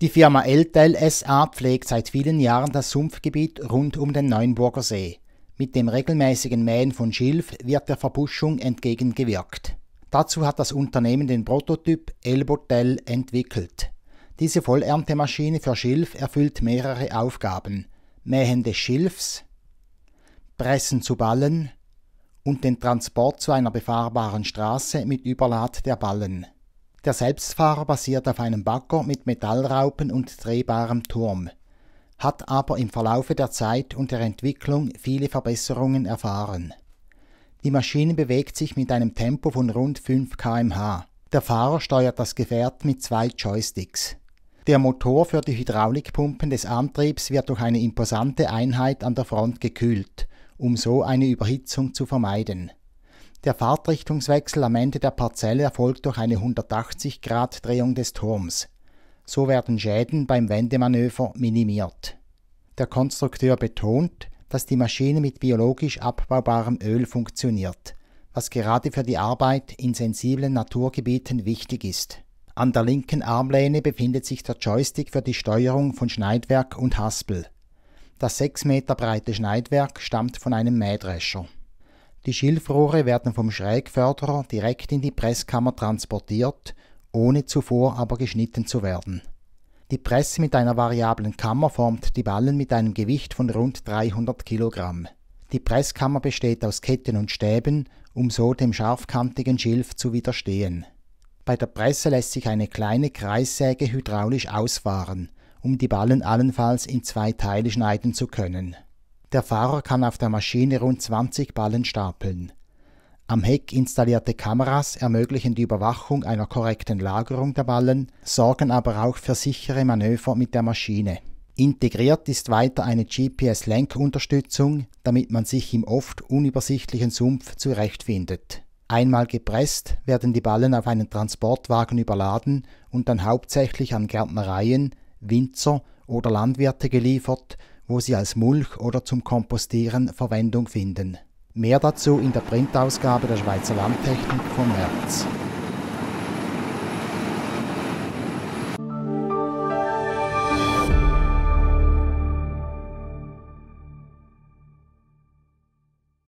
Die Firma Eltel SA pflegt seit vielen Jahren das Sumpfgebiet rund um den Neuenburger See. Mit dem regelmäßigen Mähen von Schilf wird der Verbuschung entgegengewirkt. Dazu hat das Unternehmen den Prototyp Elbotel entwickelt. Diese Vollerntemaschine für Schilf erfüllt mehrere Aufgaben. Mähen des Schilfs, Pressen zu Ballen und den Transport zu einer befahrbaren Straße mit Überlad der Ballen. Der Selbstfahrer basiert auf einem Bagger mit Metallraupen und drehbarem Turm, hat aber im Verlaufe der Zeit und der Entwicklung viele Verbesserungen erfahren. Die Maschine bewegt sich mit einem Tempo von rund 5 kmh. Der Fahrer steuert das Gefährt mit zwei Joysticks. Der Motor für die Hydraulikpumpen des Antriebs wird durch eine imposante Einheit an der Front gekühlt, um so eine Überhitzung zu vermeiden. Der Fahrtrichtungswechsel am Ende der Parzelle erfolgt durch eine 180-Grad-Drehung des Turms. So werden Schäden beim Wendemanöver minimiert. Der Konstrukteur betont, dass die Maschine mit biologisch abbaubarem Öl funktioniert, was gerade für die Arbeit in sensiblen Naturgebieten wichtig ist. An der linken Armlehne befindet sich der Joystick für die Steuerung von Schneidwerk und Haspel. Das 6 Meter breite Schneidwerk stammt von einem Mähdrescher. Die Schilfrohre werden vom Schrägförderer direkt in die Presskammer transportiert, ohne zuvor aber geschnitten zu werden. Die Presse mit einer variablen Kammer formt die Ballen mit einem Gewicht von rund 300 Kilogramm. Die Presskammer besteht aus Ketten und Stäben, um so dem scharfkantigen Schilf zu widerstehen. Bei der Presse lässt sich eine kleine Kreissäge hydraulisch ausfahren, um die Ballen allenfalls in zwei Teile schneiden zu können. Der Fahrer kann auf der Maschine rund 20 Ballen stapeln. Am Heck installierte Kameras ermöglichen die Überwachung einer korrekten Lagerung der Ballen, sorgen aber auch für sichere Manöver mit der Maschine. Integriert ist weiter eine GPS-Lenkunterstützung, damit man sich im oft unübersichtlichen Sumpf zurechtfindet. Einmal gepresst werden die Ballen auf einen Transportwagen überladen und dann hauptsächlich an Gärtnereien, Winzer oder Landwirte geliefert wo sie als Mulch oder zum Kompostieren Verwendung finden. Mehr dazu in der Printausgabe der Schweizer Landtechnik vom März.